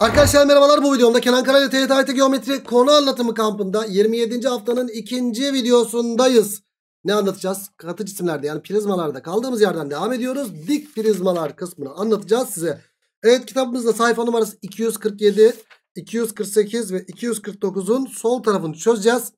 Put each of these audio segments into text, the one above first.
Arkadaşlar merhabalar bu videomda Kenan Karayla TYT Geometri konu anlatımı kampında 27. haftanın ikinci videosundayız. Ne anlatacağız? Katı cisimlerde yani prizmalarda kaldığımız yerden devam ediyoruz. Dik prizmalar kısmını anlatacağız size. Evet kitabımızda sayfa numarası 247, 248 ve 249'un sol tarafını çözeceğiz.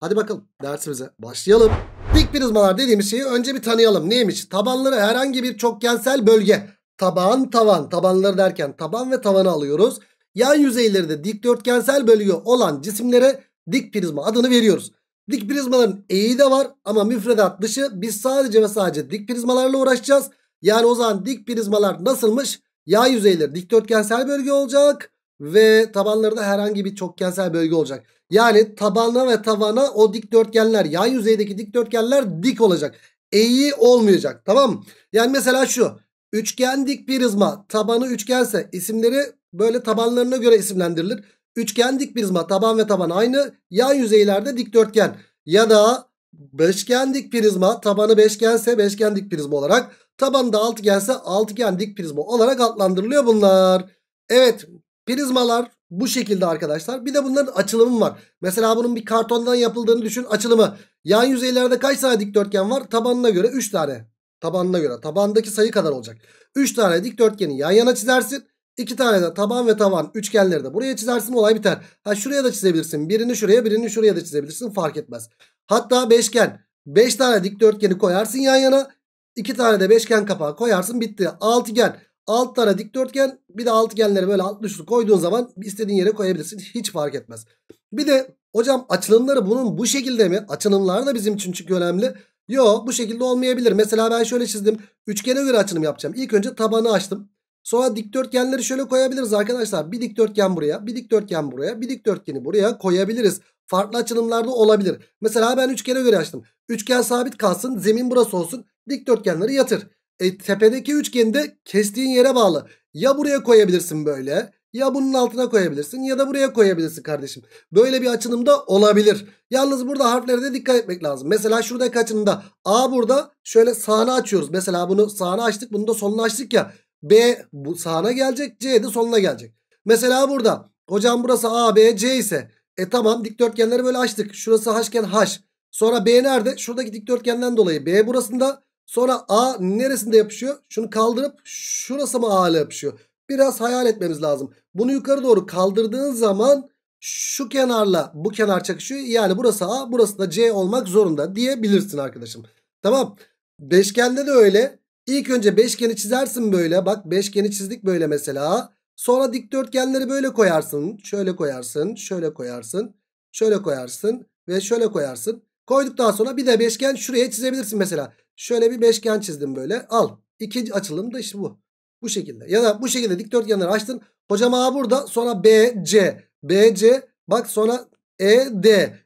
Hadi bakalım dersimize başlayalım. Dik prizmalar dediğimiz şeyi önce bir tanıyalım. Neymiş? Tabanları herhangi bir çokgensel bölge taban tavan tabanları derken taban ve tavanı alıyoruz. Yan yüzeyleri de dikdörtgensel bölüyor olan cisimlere dik prizma adını veriyoruz. Dik prizmaların eği de var ama müfredat dışı biz sadece ve sadece dik prizmalarla uğraşacağız. Yani o zaman dik prizmalar nasılmış? Yan yüzeyleri dikdörtgensel bölge olacak ve tabanları da herhangi bir çokgensel bölge olacak. Yani tabana ve tavana o dikdörtgenler, yan yüzeydeki dikdörtgenler dik olacak. Eği olmayacak. Tamam mı? Yani mesela şu. Üçgen dik prizma tabanı üçgense isimleri böyle tabanlarına göre isimlendirilir. Üçgen dik prizma taban ve taban aynı. Yan yüzeylerde dikdörtgen ya da beşgen dik prizma tabanı beşgense beşgen dik prizma olarak tabanı da altıgense altıgen dik prizma olarak adlandırılıyor bunlar. Evet prizmalar bu şekilde arkadaşlar. Bir de bunların açılımı var. Mesela bunun bir kartondan yapıldığını düşün açılımı. Yan yüzeylerde kaç tane dikdörtgen var? Tabanına göre 3 tane. Tabanına göre. Tabandaki sayı kadar olacak. 3 tane dikdörtgeni yan yana çizersin. 2 tane de taban ve tavan üçgenleri de buraya çizersin olay biter. Ha şuraya da çizebilirsin. Birini şuraya birini şuraya da çizebilirsin fark etmez. Hatta beşgen. 5 beş tane dikdörtgeni koyarsın yan yana. 2 tane de beşgen kapağı koyarsın bitti. Altıgen. Alt tane dikdörtgen bir de altıgenleri böyle altlı üstü koyduğun zaman istediğin yere koyabilirsin. Hiç fark etmez. Bir de hocam açılımları bunun bu şekilde mi? Açılımlar da bizim için çünkü önemli. Yok bu şekilde olmayabilir. Mesela ben şöyle çizdim. Üçgene göre açılım yapacağım. İlk önce tabanı açtım. Sonra dikdörtgenleri şöyle koyabiliriz arkadaşlar. Bir dikdörtgen buraya, bir dikdörtgen buraya, bir dikdörtgeni buraya koyabiliriz. Farklı açılımlarda olabilir. Mesela ben üçgene göre açtım. Üçgen sabit kalsın, zemin burası olsun. Dikdörtgenleri yatır. E, tepedeki üçgeni de kestiğin yere bağlı. Ya buraya koyabilirsin böyle ya bunun altına koyabilirsin ya da buraya koyabilirsin kardeşim. Böyle bir açılım da olabilir. Yalnız burada harflere de dikkat etmek lazım. Mesela şuradaki açınımda A burada şöyle sağına açıyoruz. Mesela bunu sağına açtık bunu da soluna açtık ya. B bu sağına gelecek C de soluna gelecek. Mesela burada hocam burası A B C ise e tamam dikdörtgenleri böyle açtık. Şurası H'ken H. Sonra B nerede? Şuradaki dikdörtgenden dolayı B burasında. Sonra A neresinde yapışıyor? Şunu kaldırıp şurası mı A ile yapışıyor? Biraz hayal etmemiz lazım. Bunu yukarı doğru kaldırdığın zaman şu kenarla bu kenar çakışıyor. Yani burası A burası da C olmak zorunda diyebilirsin arkadaşım. Tamam. Beşgende de öyle. İlk önce beşgeni çizersin böyle. Bak beşgeni çizdik böyle mesela. Sonra dikdörtgenleri böyle koyarsın. Şöyle koyarsın. Şöyle koyarsın. Şöyle koyarsın. Ve şöyle koyarsın. Koyduktan sonra bir de beşgen şuraya çizebilirsin mesela. Şöyle bir beşgen çizdim böyle. Al. İkinci açılım da işte bu. Bu şekilde. Ya da bu şekilde dikdörtgenleri açtın. Hocam A burada sonra B, C. B, C bak sonra E, D.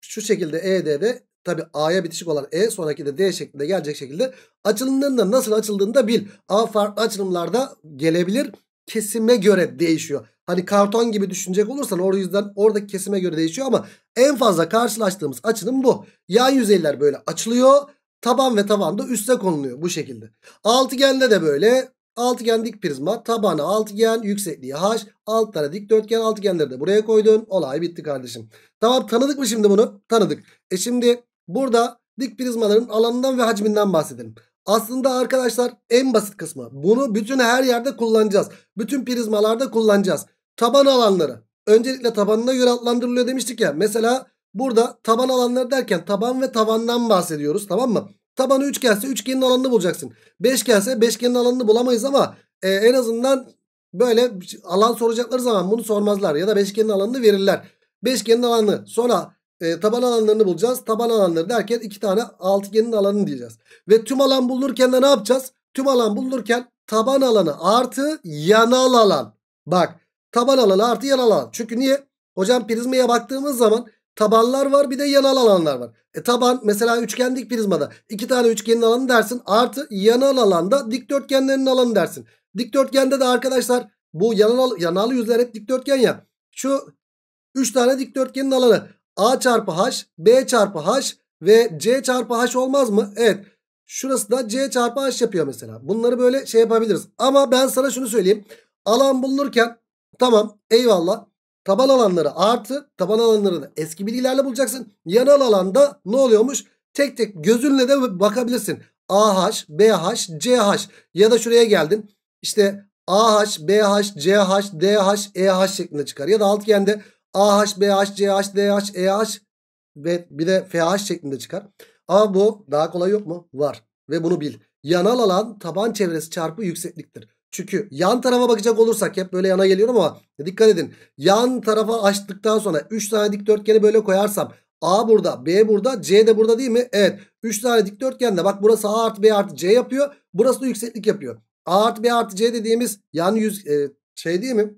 Şu şekilde E, D, D. Tabi A'ya bitişik olan E sonraki de D şeklinde gelecek şekilde açılımlarında nasıl açıldığını da bil. A farklı açılımlarda gelebilir. Kesime göre değişiyor. Hani karton gibi düşünecek olursan o yüzden oradaki kesime göre değişiyor ama en fazla karşılaştığımız açılım bu. Yan yüzeyler böyle açılıyor. Taban ve tavan da üste konuluyor bu şekilde. Altıgende de böyle Altıgen dik prizma tabanı altıgen yüksekliği h altlara dikdörtgen altıgenleri de buraya koydun. Olay bitti kardeşim. Tamam tanıdık mı şimdi bunu? Tanıdık. E şimdi burada dik prizmaların alanından ve hacminden bahsedelim. Aslında arkadaşlar en basit kısmı. Bunu bütün her yerde kullanacağız. Bütün prizmalarda kullanacağız. Taban alanları. Öncelikle tabanına göre adlandırılıyor demiştik ya. Mesela burada taban alanları derken taban ve tavandan bahsediyoruz tamam mı? Tabanı 3 gelse üçgenin alanını bulacaksın. 5 gelse beşgenin alanını bulamayız ama e, en azından böyle alan soracakları zaman bunu sormazlar. Ya da beşgenin alanını verirler. Beşgenin alanını sonra e, taban alanlarını bulacağız. Taban alanları derken iki tane altıgenin alanını diyeceğiz. Ve tüm alan bulunurken de ne yapacağız? Tüm alan bulunurken taban alanı artı yanal alan. Bak taban alanı artı yanal alan. Çünkü niye? Hocam prizmaya baktığımız zaman Tabanlar var bir de yanal alanlar var. E taban mesela üçgen dik prizmada iki tane üçgenin alanı dersin. Artı yanal alanda dikdörtgenlerin alanı dersin. Dikdörtgende de arkadaşlar bu yanal, yanal yüzler hep dikdörtgen ya. Şu üç tane dikdörtgenin alanı A çarpı H, B çarpı H ve C çarpı H olmaz mı? Evet. Şurası da C çarpı H yapıyor mesela. Bunları böyle şey yapabiliriz. Ama ben sana şunu söyleyeyim. Alan bulunurken tamam eyvallah. Taban alanları artı taban alanlarını eski bilgilerle bulacaksın. Yanal alanda ne oluyormuş? Tek tek gözünle de bakabilirsin. AH, BH, CH ya da şuraya geldin. İşte AH, BH, CH, DH, EH şeklinde çıkar. Ya da altıgende AH, BH, CH, DH, EH ve bir de FH şeklinde çıkar. Ama bu daha kolay yok mu? Var. Ve bunu bil. Yanal alan taban çevresi çarpı yüksekliktir. Çünkü yan tarafa bakacak olursak hep böyle yana geliyorum ama dikkat edin. Yan tarafa açtıktan sonra 3 tane dikdörtgeni böyle koyarsam A burada B burada C de burada değil mi? Evet 3 tane dikdörtgen de bak burası A artı B artı C yapıyor. Burası da yükseklik yapıyor. A artı B artı C dediğimiz yan yüz e, şey değil mi?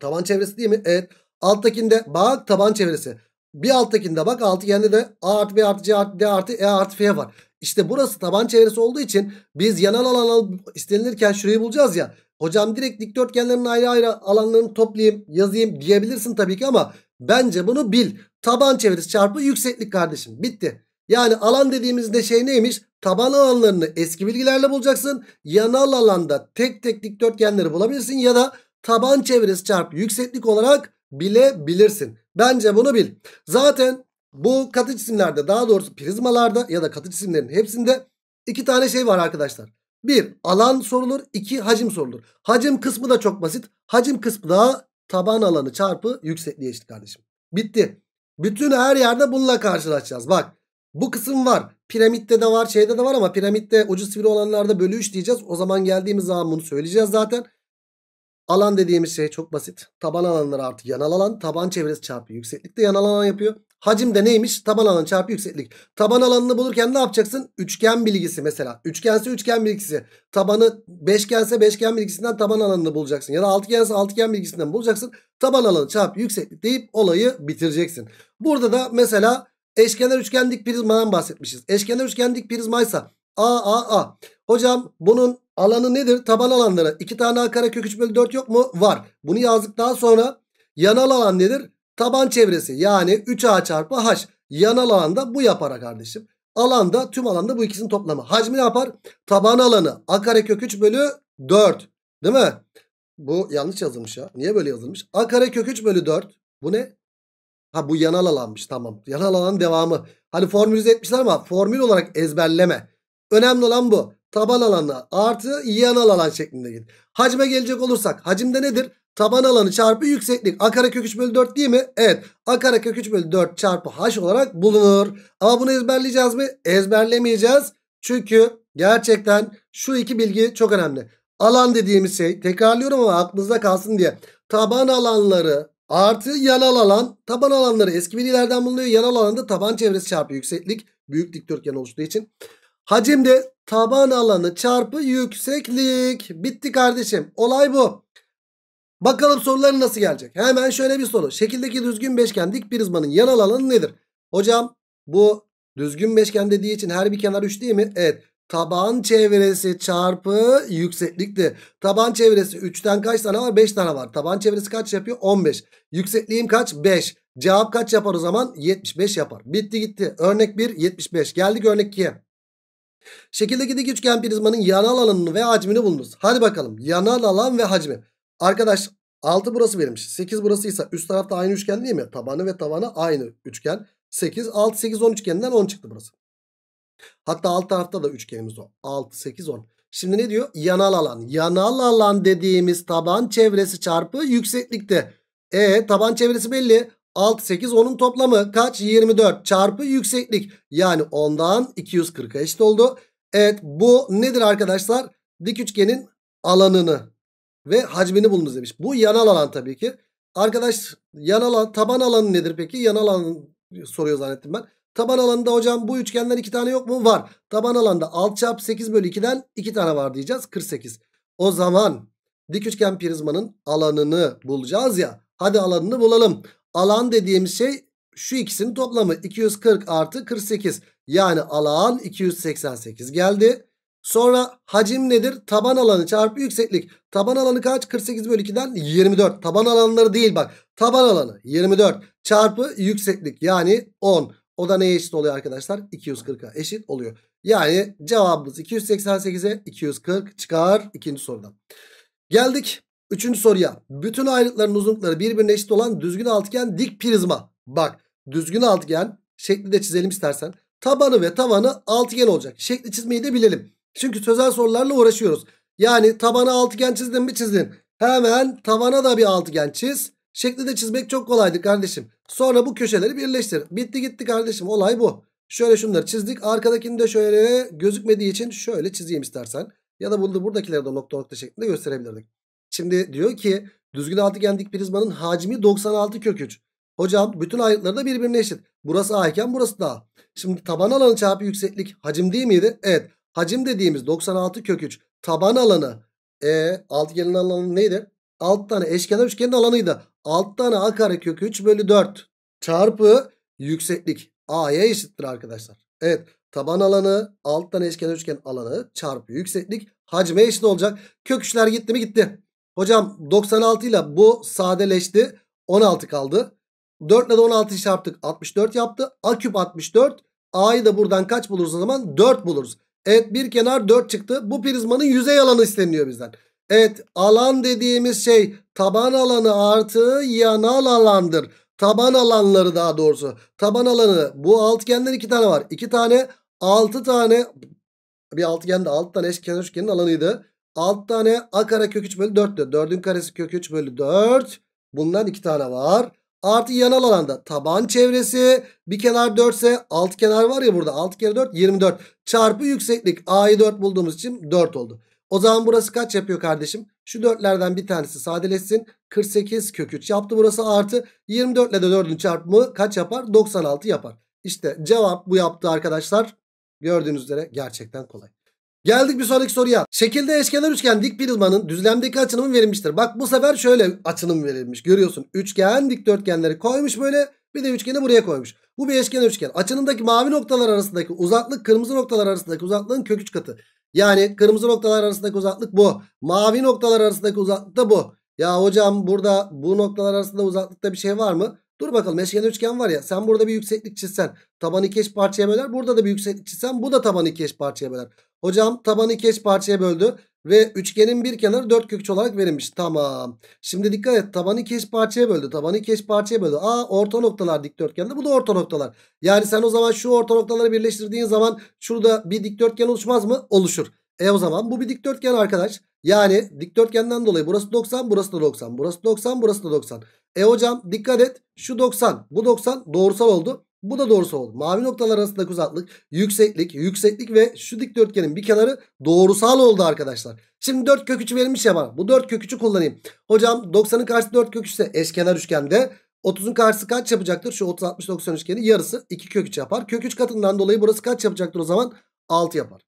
Taban çevresi değil mi? Evet. Alttakinde bak taban çevresi. Bir alttakinde bak altı de A artı B artı C artı D artı E artı F var. İşte burası taban çevresi olduğu için biz yanal alan istenilirken şurayı bulacağız ya. Hocam direkt dikdörtgenlerin ayrı ayrı alanlarını toplayayım yazayım diyebilirsin tabii ki ama bence bunu bil. Taban çevresi çarpı yükseklik kardeşim bitti. Yani alan dediğimizde şey neymiş? Taban alanlarını eski bilgilerle bulacaksın. Yanal alanda tek tek dikdörtgenleri bulabilirsin ya da taban çevresi çarpı yükseklik olarak bilebilirsin. Bence bunu bil. Zaten bu katı cisimlerde daha doğrusu prizmalarda ya da katı cisimlerin hepsinde iki tane şey var arkadaşlar. Bir alan sorulur. iki hacim sorulur. Hacim kısmı da çok basit. Hacim kısmı da taban alanı çarpı yüksekliğe eşit kardeşim. Bitti. Bütün her yerde bununla karşılaşacağız. Bak bu kısım var. Piramitte de var şeyde de var ama piramitte ucu sivri olanlarda bölü 3 diyeceğiz. O zaman geldiğimiz zaman bunu söyleyeceğiz zaten. Alan dediğimiz şey çok basit. Taban alanları artı yanal alan. Taban çevresi çarpı yükseklik de yanal alan yapıyor. Hacim de neymiş? Taban alan çarpı yükseklik. Taban alanını bulurken ne yapacaksın? Üçgen bilgisi mesela. Üçgense üçgen bilgisi. Tabanı beşgense beşgen bilgisinden taban alanını bulacaksın. Ya da altıgense altıgen bilgisinden bulacaksın. Taban alanı çarpı yükseklik deyip olayı bitireceksin. Burada da mesela eşkenar üçgenlik prizmadan bahsetmişiz. Eşkenar üçgenlik prizmaysa A A A. Hocam bunun alanı nedir? Taban alanları. 2 tane a kare kök 3 bölü 4 yok mu? Var. Bunu yazdıktan sonra yanal alan nedir? Taban çevresi. Yani 3a çarpı h. Yanal alanda bu yapar kardeşim. Alanda tüm alanda bu ikisinin toplamı. Hacmi ne yapar? Taban alanı. A kare kök 3 bölü 4. Değil mi? Bu yanlış yazılmış ya. Niye böyle yazılmış? A kare kök 3 bölü 4. Bu ne? Ha bu yanal alanmış tamam. Yanal alan devamı. Hani formülize etmişler ama formül olarak ezberleme. Önemli olan bu taban alanı artı iyi yanal alan şeklinde gelir. Hacme gelecek olursak hacimde nedir? Taban alanı çarpı yükseklik. A karekök 3 bölü 4 değil mi? Evet. A karekök 3 bölü 4 çarpı h olarak bulunur. Ama bunu ezberleyeceğiz mi? Ezberlemeyeceğiz. Çünkü gerçekten şu iki bilgi çok önemli. Alan dediğimiz şey tekrarlıyorum ama aklınızda kalsın diye. Taban alanları artı yanal alan. Taban alanları eski bilgilerden bulunuyor. Yanal alanda taban çevresi çarpı yükseklik. Büyük dikdörtgen oluştuğu için. Hacim de taban alanı çarpı yükseklik. Bitti kardeşim. Olay bu. Bakalım soruları nasıl gelecek. Hemen şöyle bir soru. Şekildeki düzgün beşgen dik prizmanın yanal alanı nedir? Hocam bu düzgün beşgen dediği için her bir kenar 3 değil mi? Evet. Taban çevresi çarpı yükseklikti. Taban çevresi 3'ten kaç tane var? 5 tane var. Taban çevresi kaç yapıyor? 15. Yüksekliğim kaç? 5. Cevap kaç yapar o zaman? 75 yapar. Bitti gitti. Örnek 1 75. Geldik örnek 2'ye. Şekildeki dik üçgen prizmanın yanal alanını ve hacmini bulunuz. Hadi bakalım yanal alan ve hacmi. Arkadaş 6 burası verilmiş. 8 burasıysa üst tarafta aynı üçgen değil mi? Tabanı ve tavanı aynı üçgen. 8, 6, 8, 10 üçgeninden 10 çıktı burası. Hatta alt tarafta da üçgenimiz o. 6, 8, 10. Şimdi ne diyor? Yanal alan. Yanal alan dediğimiz taban çevresi çarpı yükseklikte. E taban çevresi belli. 6 8 10'un toplamı kaç? 24 çarpı yükseklik. Yani 10'dan 240'a eşit oldu. Evet bu nedir arkadaşlar? Dik üçgenin alanını ve hacmini bulunuz demiş. Bu yan alan tabii ki. Arkadaş yan alan taban alanı nedir peki? Yan alan soruyor zannettim ben. Taban alanında hocam bu üçgenden iki tane yok mu? Var. Taban alanda 6 çarpı 8 bölü 2'den 2 tane var diyeceğiz. 48. O zaman dik üçgen prizmanın alanını bulacağız ya. Hadi alanını bulalım. Alan dediğim şey şu ikisinin toplamı 240 artı 48. Yani alan 288 geldi. Sonra hacim nedir? Taban alanı çarpı yükseklik. Taban alanı kaç? 48 bölü 2'den 24. Taban alanları değil bak. Taban alanı 24 çarpı yükseklik yani 10. O da neye eşit oluyor arkadaşlar? 240'a eşit oluyor. Yani cevabımız 288'e 240 çıkar ikinci soruda. Geldik Üçüncü soruya. Bütün ayrıtların uzunlukları birbirine eşit olan düzgün altıgen dik prizma. Bak düzgün altıgen şekli de çizelim istersen. Tabanı ve tavanı altıgen olacak. Şekli çizmeyi de bilelim. Çünkü sözel sorularla uğraşıyoruz. Yani tabanı altıgen çizdin mi çizdin. Hemen tavana da bir altıgen çiz. Şekli de çizmek çok kolaydı kardeşim. Sonra bu köşeleri birleştir. Bitti gitti kardeşim olay bu. Şöyle şunları çizdik. Arkadakini de şöyle gözükmediği için şöyle çizeyim istersen. Ya da bunu da buradakileri de nokta nokta şeklinde gösterebilirdik. Şimdi diyor ki düzgün altıgen dik prizmanın hacmi 96 kök 3. Hocam bütün ayrıtları da birbirine eşit. Burası A iken burası da A. Şimdi taban alanı çarpı yükseklik hacim değil miydi? Evet. Hacim dediğimiz 96 kök 3. Taban alanı e, altıgenin alanı neydi? 6 tane eşkenar üçgenin alanıydı. 6 tane A kare kök 3 bölü 4 çarpı yükseklik A'ya eşittir arkadaşlar. Evet taban alanı 6 tane eşkenar üçgen alanı çarpı yükseklik hacme eşit olacak. Kök 3'ler gitti mi gitti. Hocam 96 ile bu sadeleşti. 16 kaldı. 4 ile de 16'yı çarptık. 64 yaptı. A küp 64. A'yı da buradan kaç buluruz o zaman? 4 buluruz. Evet bir kenar 4 çıktı. Bu prizmanın yüzey alanı isteniyor bizden. Evet alan dediğimiz şey taban alanı artı yanal alandır. Taban alanları daha doğrusu. Taban alanı bu altıgenden iki tane var. İki tane altı tane bir altıgende altı tane eşkenar üçgenin alanıydı. 6 tane a kare kök 3 bölü 4 diyor. 4'ün karesi kök 3 bölü 4. Bundan 2 tane var. Artı yanal alanda taban çevresi bir kenar 4 ise 6 kenar var ya burada 6 kere 4 24 çarpı yükseklik a'yı 4 bulduğumuz için 4 oldu. O zaman burası kaç yapıyor kardeşim? Şu 4'lerden bir tanesi sadeleşsin. 48 kök 3 yaptı burası artı 24 ile de 4'ün çarpımı kaç yapar? 96 yapar. İşte cevap bu yaptı arkadaşlar. Gördüğünüz üzere gerçekten kolay. Geldik bir sonraki soruya. Şekilde eşkenar üçgen dik prizmanın düzlemdeki açınımı verilmiştir. Bak bu sefer şöyle açınım verilmiş. Görüyorsun üçgen dikdörtgenleri koymuş böyle bir de üçgeni buraya koymuş. Bu bir eşkenar üçgen. Açınımdaki mavi noktalar arasındaki uzaklık kırmızı noktalar arasındaki uzaklığın kök üç katı. Yani kırmızı noktalar arasındaki uzaklık bu. Mavi noktalar arasındaki uzaklık da bu. Ya hocam burada bu noktalar arasında uzaklıkta bir şey var mı? Dur bakalım eşkenar üçgen var ya sen burada bir yükseklik çizsen tabanı iki eş parçaya böler. Burada da bir yükseklik çizsen bu da tabanı iki eş parçaya böler. Hocam tabanı iki eş parçaya böldü ve üçgenin bir kenarı dört köküç olarak verilmiş. Tamam. Şimdi dikkat et tabanı iki eş parçaya böldü. Tabanı iki eş parçaya böldü. Aa orta noktalar dikdörtgende bu da orta noktalar. Yani sen o zaman şu orta noktaları birleştirdiğin zaman şurada bir dikdörtgen oluşmaz mı? Oluşur. E o zaman bu bir dikdörtgen arkadaş. Yani dikdörtgenden dolayı burası 90 burası da 90 burası 90 burası da 90. E hocam dikkat et şu 90 bu 90 doğrusal oldu. Bu da doğrusal oldu. Mavi noktalar arasındaki uzaklık, yükseklik, yükseklik ve şu dikdörtgenin bir kenarı doğrusal oldu arkadaşlar. Şimdi 4 kök 3 verilmiş ya bana. Bu 4 kök 3'ü kullanayım. Hocam 90'ın karşısı 4 kök 3 ise eşkenar üçgende 30'un karşısı kaç yapacaktır? Şu 30 60 90 üçgeni yarısı 2 kök 3 yapar. Kök 3 katından dolayı burası kaç yapacaktır o zaman? 6 yapar.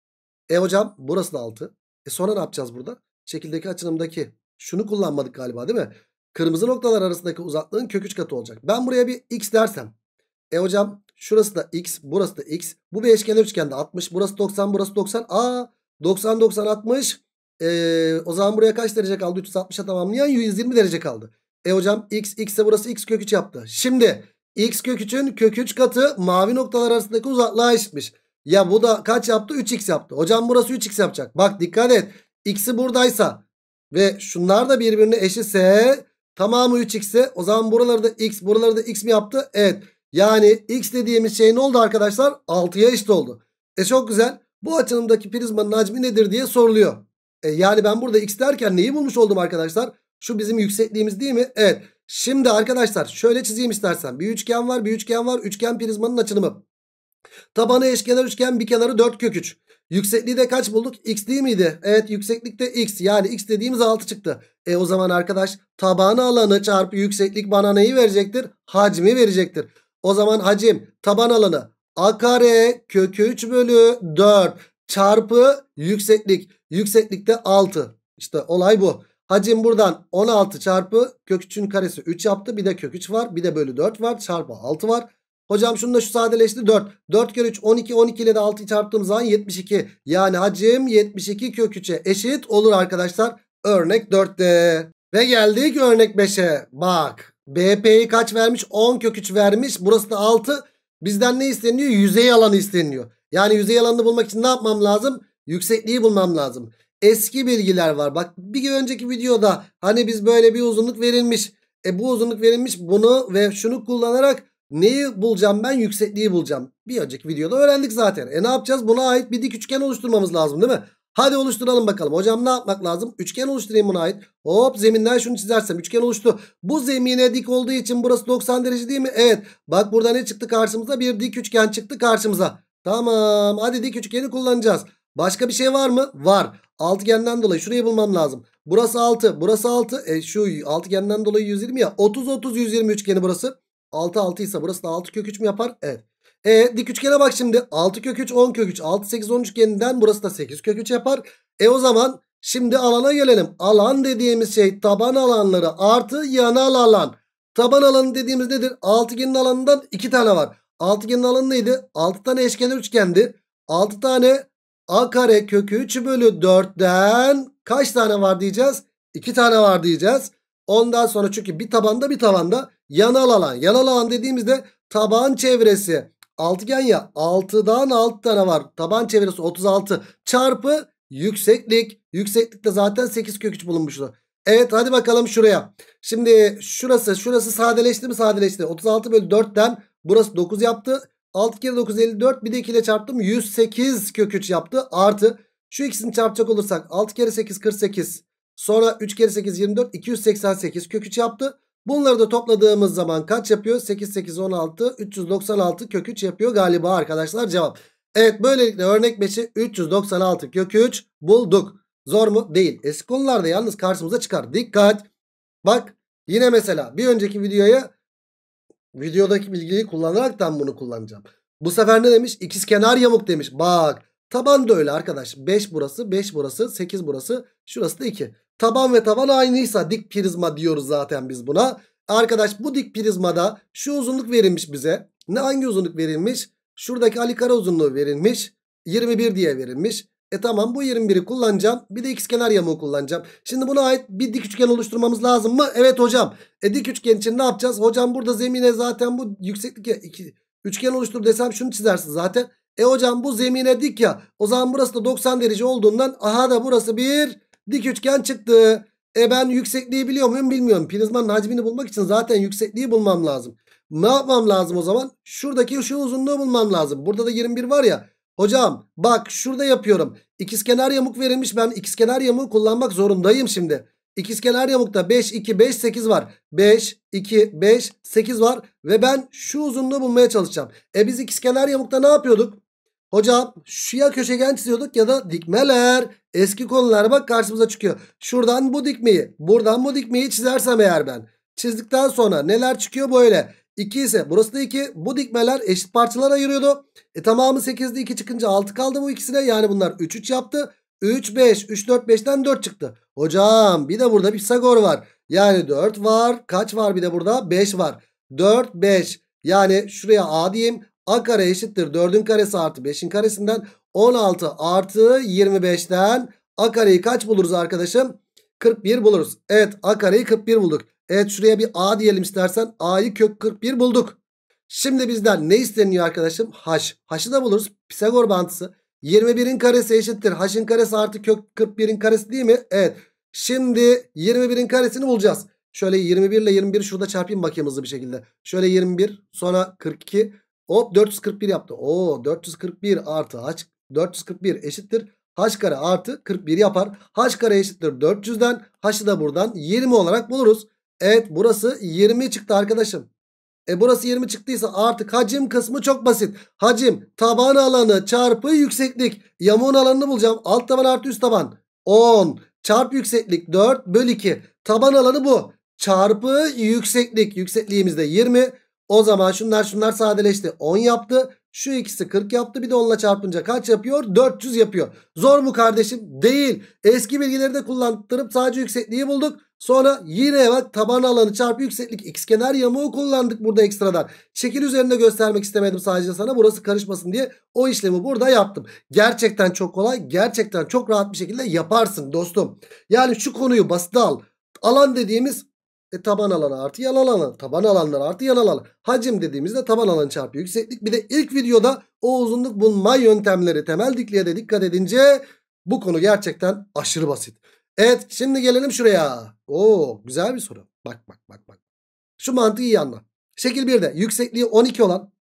E hocam burası da 6. E sonra ne yapacağız burada? Şekildeki açılımdaki şunu kullanmadık galiba değil mi? Kırmızı noktalar arasındaki uzaklığın kök 3 katı olacak. Ben buraya bir x dersem. E hocam şurası da x burası da x. Bu bir eşkenar üçgende 60 burası 90 burası 90. Aa 90 90 60. E, o zaman buraya kaç derece kaldı? 360'a tamamlayan 120 derece kaldı. E hocam x x ise burası x kök 3 yaptı. Şimdi x kök 3'ün kök 3 katı mavi noktalar arasındaki uzaklığa eşitmiş. Ya bu da kaç yaptı? 3x yaptı. Hocam burası 3x yapacak. Bak dikkat et. X'i buradaysa ve şunlar da birbirine eşitse tamamı 3x'e o zaman buraları da x buraları da x mi yaptı? Evet. Yani x dediğimiz şey ne oldu arkadaşlar? 6'ya eşit oldu. E çok güzel. Bu açılımdaki prizmanın hacmi nedir diye soruluyor. E yani ben burada x derken neyi bulmuş oldum arkadaşlar? Şu bizim yüksekliğimiz değil mi? Evet. Şimdi arkadaşlar şöyle çizeyim istersen. Bir üçgen var bir üçgen var. Üçgen prizmanın açılımı. Tabanı eşkenar üçgen bir kenarı 4 kök 3. Yüksekliği de kaç bulduk? X değil miydi? Evet yükseklikte x. Yani x dediğimiz 6 çıktı. E o zaman arkadaş tabanı alanı çarpı yükseklik bana neyi verecektir? Hacmi verecektir. O zaman hacim taban alanı a kare kökü 3 bölü 4 çarpı yükseklik. Yükseklikte 6. İşte olay bu. Hacim buradan 16 çarpı kök 3'ün karesi 3 yaptı. Bir de kök 3 var bir de bölü 4 var çarpı 6 var. Hocam şunu da şu sadeleşti 4. 4 kere 3 12 12 ile de 6'yı çarptığımız zaman 72. Yani hacim 72 kök 3'e eşit olur arkadaşlar. Örnek 4'te. Ve geldik örnek 5'e. Bak BP'yi kaç vermiş? 10 kök 3 vermiş. Burası da 6. Bizden ne isteniyor? Yüzey alanı isteniyor. Yani yüzey alanını bulmak için ne yapmam lazım? Yüksekliği bulmam lazım. Eski bilgiler var. Bak bir önceki videoda hani biz böyle bir uzunluk verilmiş. E bu uzunluk verilmiş. Bunu ve şunu kullanarak Neyi bulacağım ben? Yüksekliği bulacağım. Bir önceki videoda öğrendik zaten. E ne yapacağız? Buna ait bir dik üçgen oluşturmamız lazım değil mi? Hadi oluşturalım bakalım. Hocam ne yapmak lazım? Üçgen oluşturayım buna ait. Hop zeminden şunu çizersem üçgen oluştu. Bu zemine dik olduğu için burası 90 derece değil mi? Evet. Bak burada ne çıktı karşımıza? Bir dik üçgen çıktı karşımıza. Tamam. Hadi dik üçgeni kullanacağız. Başka bir şey var mı? Var. Altıgenden dolayı şurayı bulmam lazım. Burası 6. Burası 6. E şu altıgenden dolayı 120 ya. 30 30 120 üçgeni burası. 6 6 ise burası da 6 kök 3 mü yapar? Evet. E dik üçgene bak şimdi. 6 kök 3 10 kök 3. 6 8 10 üçgeninden burası da 8 kök 3 yapar. E o zaman şimdi alana gelelim. Alan dediğimiz şey taban alanları artı yanal alan. Taban alanı dediğimiz nedir? Altıgenin alanından 2 tane var. Altıgenin alanı neydi? 6 tane eşkenar üçgendi. 6 tane a kare kökü 3 bölü 4'ten kaç tane var diyeceğiz? 2 tane var diyeceğiz. Ondan sonra çünkü bir tabanda bir tabanda yanal alan. Yanal alan dediğimizde taban çevresi altıgen ya 6'dan 6 tane var. Taban çevresi 36 çarpı yükseklik. Yükseklikte zaten 8 kök 3 bulunmuştu. Evet hadi bakalım şuraya. Şimdi şurası şurası sadeleşti mi sadeleşti. 36 bölü 4'ten burası 9 yaptı. 6 kere 9 54 bir de 2 ile çarptım 108 kök 3 yaptı. Artı şu ikisini çarpacak olursak 6 kere 8 48. Sonra 3 kere 8 24 288 kök 3 yaptı. Bunları da topladığımız zaman kaç yapıyor? 8, 8, 16, 396 kök 3 yapıyor galiba arkadaşlar cevap. Evet böylelikle örnek 5'i 396 kök 3 bulduk. Zor mu? Değil. Eski konularda yalnız karşımıza çıkar. Dikkat. Bak yine mesela bir önceki videoya videodaki bilgiyi kullanarak kullanaraktan bunu kullanacağım. Bu sefer ne demiş? İkiz kenar yamuk demiş. Bak taban da öyle arkadaş. 5 burası 5 burası 8 burası şurası da 2. Taban ve tavan aynıysa dik prizma diyoruz zaten biz buna. Arkadaş bu dik prizmada şu uzunluk verilmiş bize. Ne hangi uzunluk verilmiş? Şuradaki alikara uzunluğu verilmiş. 21 diye verilmiş. E tamam bu 21'i kullanacağım. Bir de ikizkenar yamuğu kullanacağım. Şimdi buna ait bir dik üçgen oluşturmamız lazım mı? Evet hocam. E dik üçgen için ne yapacağız? Hocam burada zemine zaten bu yükseklik ya, iki, üçgen oluştur desem şunu çizersin zaten. E hocam bu zemine dik ya. O zaman burası da 90 derece olduğundan aha da burası bir Dik üçgen çıktı. E ben yüksekliği biliyor muyum bilmiyorum. Prizmanın hacmini bulmak için zaten yüksekliği bulmam lazım. Ne yapmam lazım o zaman? Şuradaki şu uzunluğu bulmam lazım. Burada da 21 var ya. Hocam bak şurada yapıyorum. İkizkenar yamuk verilmiş. Ben ikizkenar yamuğu kullanmak zorundayım şimdi. İkizkenar yamukta 5, 2, 5, 8 var. 5, 2, 5, 8 var. Ve ben şu uzunluğu bulmaya çalışacağım. E biz ikizkenar yamukta ne yapıyorduk? Hocam şu ya köşegen çiziyorduk ya da dikmeler. Eski konular bak karşımıza çıkıyor. Şuradan bu dikmeyi, buradan bu dikmeyi çizersem eğer ben. Çizdikten sonra neler çıkıyor böyle. 2 ise burası da 2. Bu dikmeler eşit parçalara ayırıyordu. E tamamı 8'de 2 çıkınca 6 kaldı bu ikisine. Yani bunlar 3 3 yaptı. 3 5 3 4 5'ten 4 çıktı. Hocam bir de burada bir sagor var. Yani 4 var. Kaç var bir de burada? 5 var. 4 5. Yani şuraya A diyeyim. A kare eşittir 4'ün karesi artı 5'in karesinden 16 artı 25'ten A kareyi kaç buluruz arkadaşım? 41 buluruz. Evet A kareyi 41 bulduk. Evet şuraya bir A diyelim istersen. A'yı kök 41 bulduk. Şimdi bizden ne isteniyor arkadaşım? H. H'ı da buluruz. Pisagor bantısı. 21'in karesi eşittir. H'in karesi artı kök 41'in karesi değil mi? Evet. Şimdi 21'in karesini bulacağız. Şöyle 21 ile 21 şurada çarpayım bakayım hızlı bir şekilde. Şöyle 21 sonra 42 Hop 441 yaptı. O 441 artı h 441 eşittir. H kare artı 41 yapar. H kare eşittir 400'den. H'ı da buradan 20 olarak buluruz. Evet burası 20 çıktı arkadaşım. E burası 20 çıktıysa artık hacim kısmı çok basit. Hacim taban alanı çarpı yükseklik. Yamuğun alanını bulacağım. Alt taban artı üst taban. 10 çarpı yükseklik 4 bölü 2. Taban alanı bu. Çarpı yükseklik. Yüksekliğimiz de 20. O zaman şunlar şunlar sadeleşti. 10 yaptı. Şu ikisi 40 yaptı. Bir de 10 çarpınca kaç yapıyor? 400 yapıyor. Zor mu kardeşim? Değil. Eski bilgileri de kullandırıp sadece yüksekliği bulduk. Sonra yine bak taban alanı çarpı yükseklik x kenar yamuğu kullandık burada ekstradan. Şekil üzerinde göstermek istemedim sadece sana. Burası karışmasın diye o işlemi burada yaptım. Gerçekten çok kolay. Gerçekten çok rahat bir şekilde yaparsın dostum. Yani şu konuyu basite al. Alan dediğimiz e taban alanı artı yan alanı. Taban alanları artı yan alanı. Hacim dediğimizde taban alanı çarpı yükseklik. Bir de ilk videoda o uzunluk bulma yöntemleri temel dikliğe de dikkat edince bu konu gerçekten aşırı basit. Evet şimdi gelelim şuraya. Oo güzel bir soru. Bak bak bak bak. Şu mantığı iyi anla. Şekil 1'de yüksekliği 12 olan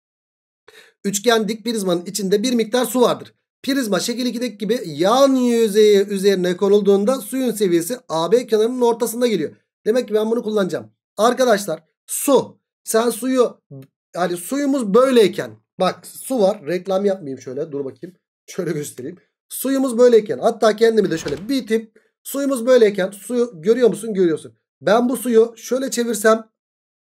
üçgen dik prizmanın içinde bir miktar su vardır. Prizma şekil 2'deki gibi yan yüzeyi üzerine konulduğunda suyun seviyesi AB kenarının ortasında geliyor. Demek ki ben bunu kullanacağım. Arkadaşlar su. Sen suyu yani suyumuz böyleyken bak su var. Reklam yapmayayım şöyle dur bakayım. Şöyle göstereyim. Suyumuz böyleyken hatta kendimi de şöyle bitip suyumuz böyleyken suyu görüyor musun? Görüyorsun. Ben bu suyu şöyle çevirsem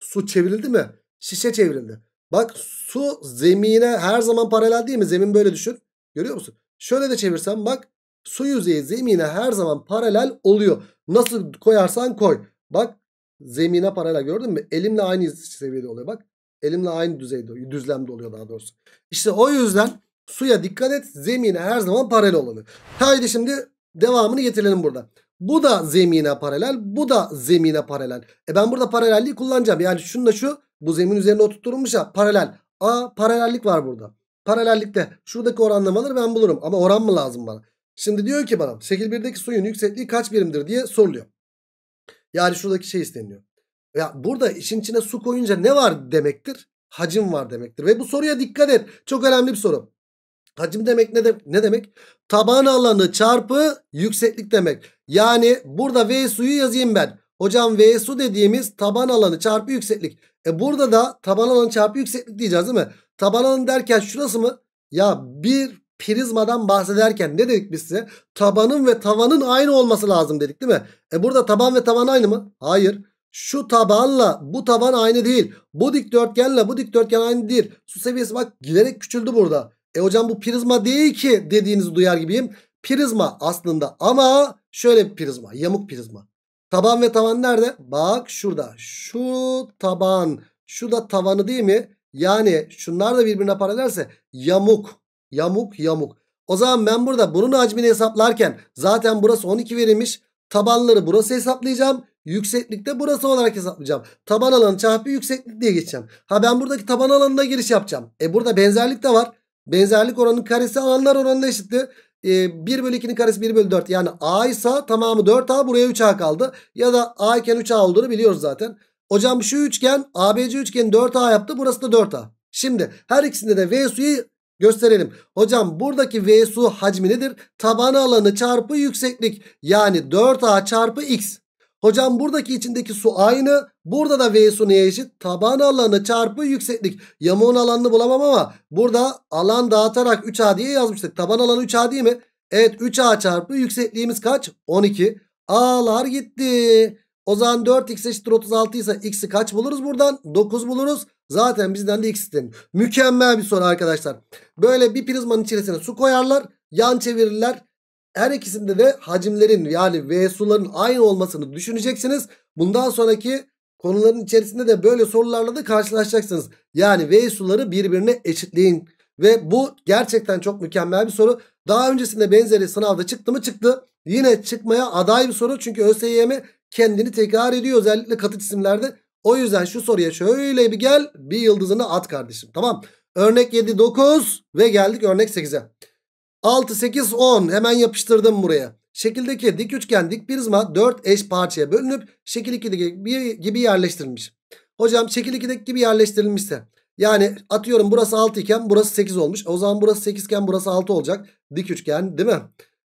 su çevrildi mi? Şişe çevrildi. Bak su zemine her zaman paralel değil mi? Zemin böyle düşün. Görüyor musun? Şöyle de çevirsem bak su yüzeyi zemine her zaman paralel oluyor. Nasıl koyarsan koy. Bak zemine paralel gördün mü? Elimle aynı seviyede oluyor bak. Elimle aynı düzeyde, düzlemde oluyor daha doğrusu. İşte o yüzden suya dikkat et. Zemine her zaman paralel olanı. Haydi şimdi devamını getirelim burada. Bu da zemine paralel. Bu da zemine paralel. E ben burada paralelliği kullanacağım. Yani da şu bu zemin üzerine oturtulmuş ya paralel. A paralellik var burada. Paralellikte şuradaki oranlamaları ben bulurum. Ama oran mı lazım bana? Şimdi diyor ki bana şekil 1'deki suyun yüksekliği kaç birimdir diye soruluyor. Yani şuradaki şey isteniyor. Ya burada işin içine su koyunca ne var demektir? Hacim var demektir. Ve bu soruya dikkat et. Çok önemli bir soru. Hacim demek ne, de, ne demek? Taban alanı çarpı yükseklik demek. Yani burada V suyu yazayım ben. Hocam V su dediğimiz taban alanı çarpı yükseklik. E burada da taban alanı çarpı yükseklik diyeceğiz değil mi? Taban alanı derken şurası mı? Ya bir prizmadan bahsederken ne dedik biz size? Tabanın ve tavanın aynı olması lazım dedik değil mi? E burada taban ve tavan aynı mı? Hayır. Şu tabanla bu taban aynı değil. Bu dikdörtgenle bu dikdörtgen aynı değil. Su seviyesi bak giderek küçüldü burada. E hocam bu prizma değil ki dediğinizi duyar gibiyim. Prizma aslında ama şöyle bir prizma. Yamuk prizma. Taban ve tavan nerede? Bak şurada. Şu taban. Şu da tavanı değil mi? Yani şunlar da birbirine paralelse yamuk Yamuk yamuk. O zaman ben burada bunun hacmini hesaplarken zaten burası 12 verilmiş. Tabanları burası hesaplayacağım. Yükseklikte burası olarak hesaplayacağım. Taban alanı çarpı yükseklik diye geçeceğim. Ha ben buradaki taban alanına giriş yapacağım. E burada benzerlik de var. Benzerlik oranının karesi alanlar oranına eşittir. E, 1 bölü 2'nin karesi 1 bölü 4. Yani A ise tamamı 4A buraya 3A kaldı. Ya da A iken 3A olduğunu biliyoruz zaten. Hocam şu üçgen ABC üçgeni 4A yaptı. Burası da 4A. Şimdi her ikisinde de V suyu Gösterelim. Hocam buradaki V su hacmi nedir? Taban alanı çarpı yükseklik. Yani 4A çarpı X. Hocam buradaki içindeki su aynı. Burada da V su neye eşit? Taban alanı çarpı yükseklik. Yamuğun alanını bulamam ama burada alan dağıtarak 3A diye yazmıştık. Taban alanı 3A değil mi? Evet 3A çarpı yüksekliğimiz kaç? 12. A'lar gitti. O zaman 4x eşittir 36 ise x'i kaç buluruz buradan? 9 buluruz. Zaten bizden de x isteniyor. Mükemmel bir soru arkadaşlar. Böyle bir prizmanın içerisine su koyarlar. Yan çevirirler. Her ikisinde de hacimlerin yani V suların aynı olmasını düşüneceksiniz. Bundan sonraki konuların içerisinde de böyle sorularla da karşılaşacaksınız. Yani V suları birbirine eşitleyin. Ve bu gerçekten çok mükemmel bir soru. Daha öncesinde benzeri sınavda çıktı mı çıktı. Yine çıkmaya aday bir soru. Çünkü ÖSYM kendini tekrar ediyor özellikle katı cisimlerde. O yüzden şu soruya şöyle bir gel bir yıldızını at kardeşim tamam. Örnek 7 9 ve geldik örnek 8'e. 6 8 10 hemen yapıştırdım buraya. Şekildeki dik üçgen dik prizma 4 eş parçaya bölünüp şekil 2'deki gibi yerleştirilmiş. Hocam şekil 2'deki gibi yerleştirilmişse yani atıyorum burası 6 iken burası 8 olmuş. O zaman burası 8 iken burası 6 olacak. Dik üçgen değil mi?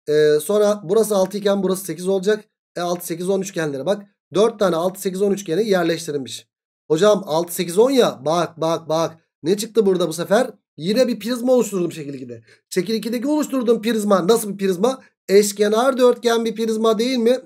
Ee, sonra burası 6 iken burası 8 olacak. E 6 8 10 üçgenlere bak. 4 tane 6 8 10 üçgeni yerleştirilmiş. Hocam 6 8 10 ya bak bak bak. Ne çıktı burada bu sefer? Yine bir prizma oluşturdum şekil 2'de. Şekil 2'deki oluşturduğum prizma nasıl bir prizma? Eşkenar dörtgen bir prizma değil mi?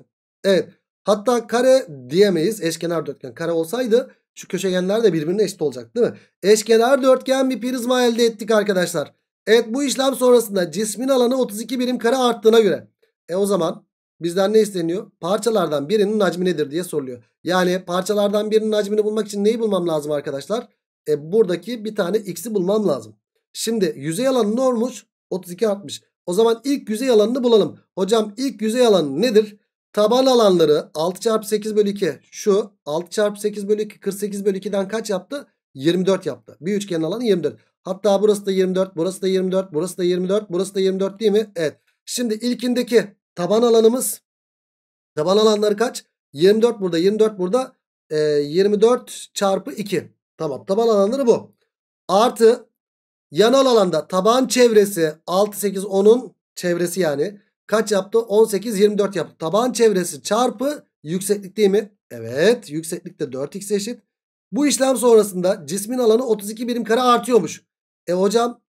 Evet. Hatta kare diyemeyiz. Eşkenar dörtgen kare olsaydı şu köşegenler de birbirine eşit olacak değil mi? Eşkenar dörtgen bir prizma elde ettik arkadaşlar. Evet bu işlem sonrasında cismin alanı 32 birim kare arttığına göre. E o zaman Bizden ne isteniyor? Parçalardan birinin hacmi nedir diye soruluyor. Yani parçalardan birinin hacmini bulmak için neyi bulmam lazım arkadaşlar? E, buradaki bir tane x'i bulmam lazım. Şimdi yüzey alanı ne olmuş? 32 artmış. O zaman ilk yüzey alanını bulalım. Hocam ilk yüzey alanı nedir? Taban alanları 6 çarpı 8 bölü 2. Şu 6 çarpı 8 bölü 2 48 bölü 2'den kaç yaptı? 24 yaptı. Bir üçgenin alanı 24. Hatta burası da 24, burası da 24, burası da 24, burası da 24 değil mi? Evet. Şimdi ilkindeki Taban alanımız. Taban alanları kaç? 24 burada 24 burada. E, ee, 24 çarpı 2. Tamam taban alanları bu. Artı yanal alanda taban çevresi 6 8 10'un çevresi yani. Kaç yaptı? 18 24 yaptı. Taban çevresi çarpı yükseklik değil mi? Evet yükseklik de 4x eşit. Bu işlem sonrasında cismin alanı 32 birim kare artıyormuş. E hocam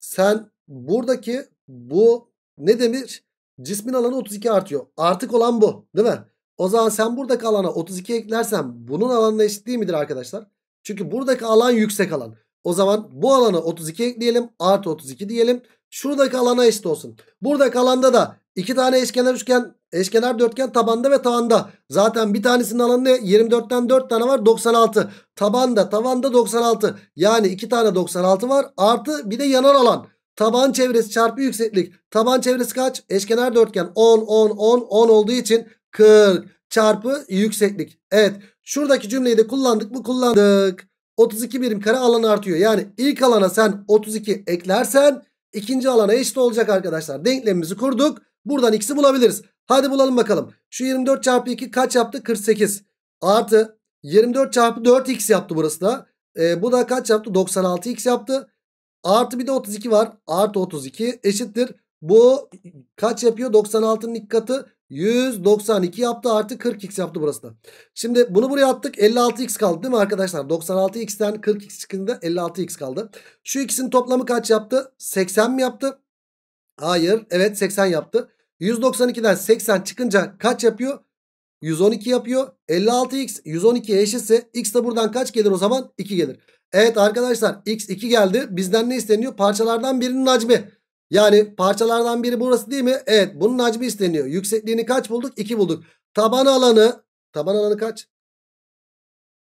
sen buradaki bu ne demiş? Cismin alanı 32 artıyor. Artık olan bu değil mi? O zaman sen buradaki alana 32 eklersen bunun alanına eşit değil midir arkadaşlar? Çünkü buradaki alan yüksek alan. O zaman bu alanı 32 ekleyelim. Artı 32 diyelim. Şuradaki alana eşit olsun. Buradaki alanda da iki tane eşkenar üçgen, eşkenar dörtgen tabanda ve tavanda. Zaten bir tanesinin alanı 24'ten 4 tane var 96. Tabanda tavanda 96. Yani iki tane 96 var. Artı bir de yanar alan. Taban çevresi çarpı yükseklik. Taban çevresi kaç? Eşkenar dörtgen 10 10 10 10 olduğu için 40 çarpı yükseklik. Evet şuradaki cümleyi de kullandık mı kullandık. 32 birim kare alan artıyor. Yani ilk alana sen 32 eklersen ikinci alana eşit olacak arkadaşlar. Denklemimizi kurduk. Buradan x'i bulabiliriz. Hadi bulalım bakalım. Şu 24 çarpı 2 kaç yaptı? 48. Artı 24 çarpı 4x yaptı burası da. E, bu da kaç yaptı? 96x yaptı. Artı bir de 32 var. Artı 32 eşittir. Bu kaç yapıyor? 96'nın ilk katı 192 yaptı artı 40x yaptı burası da. Şimdi bunu buraya attık 56x kaldı değil mi arkadaşlar? 96x'ten 40x çıkınca 56x kaldı. Şu ikisinin toplamı kaç yaptı? 80 mi yaptı? Hayır evet 80 yaptı. 192'den 80 çıkınca kaç yapıyor? 112 yapıyor. 56x 112 eşitse x de buradan kaç gelir o zaman? 2 gelir. Evet arkadaşlar x2 geldi. Bizden ne isteniyor? Parçalardan birinin hacmi. Yani parçalardan biri burası değil mi? Evet bunun hacmi isteniyor. Yüksekliğini kaç bulduk? 2 bulduk. Taban alanı. Taban alanı kaç?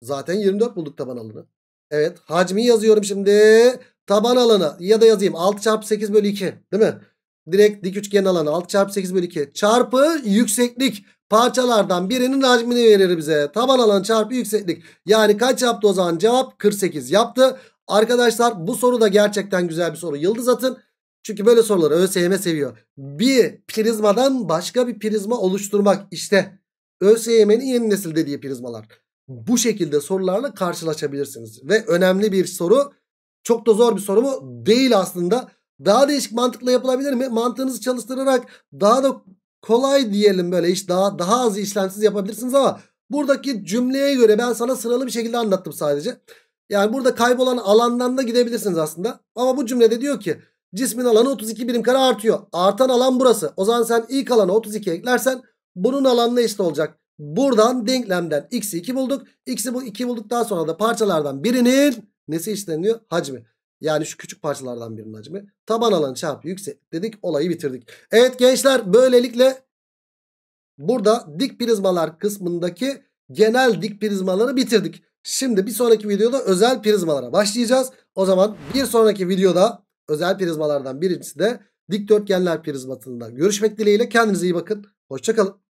Zaten 24 bulduk taban alanı. Evet hacmi yazıyorum şimdi. Taban alanı ya da yazayım 6 çarpı 8 bölü 2 değil mi? Direkt dik üçgen alanı 6 çarpı 8 bölü 2 çarpı yükseklik parçalardan birinin hacmini verir bize. Taban alan çarpı yükseklik. Yani kaç yaptı o zaman cevap? 48 yaptı. Arkadaşlar bu soru da gerçekten güzel bir soru. Yıldız atın. Çünkü böyle soruları ÖSYM seviyor. Bir prizmadan başka bir prizma oluşturmak işte ÖSYM'nin yeni nesil dediği prizmalar. Bu şekilde sorularla karşılaşabilirsiniz. Ve önemli bir soru. Çok da zor bir soru mu? Değil aslında. Daha değişik mantıkla yapılabilir mi? Mantığınızı çalıştırarak daha da kolay diyelim böyle iş daha daha az işlemsiz yapabilirsiniz ama buradaki cümleye göre ben sana sıralı bir şekilde anlattım sadece. Yani burada kaybolan alandan da gidebilirsiniz aslında. Ama bu cümlede diyor ki cismin alanı 32 birim kare artıyor. Artan alan burası. O zaman sen ilk alanı 32 eklersen bunun alanına eşit olacak. Buradan denklemden x'i 2 bulduk. X'i bu 2 bulduktan sonra da parçalardan birinin nesi işleniyor? Hacmi. Yani şu küçük parçalardan birinin hacmi. Taban alanı çarpı yüksek dedik. Olayı bitirdik. Evet gençler böylelikle burada dik prizmalar kısmındaki genel dik prizmaları bitirdik. Şimdi bir sonraki videoda özel prizmalara başlayacağız. O zaman bir sonraki videoda özel prizmalardan birincisi de dikdörtgenler prizmasında görüşmek dileğiyle. Kendinize iyi bakın. Hoşçakalın.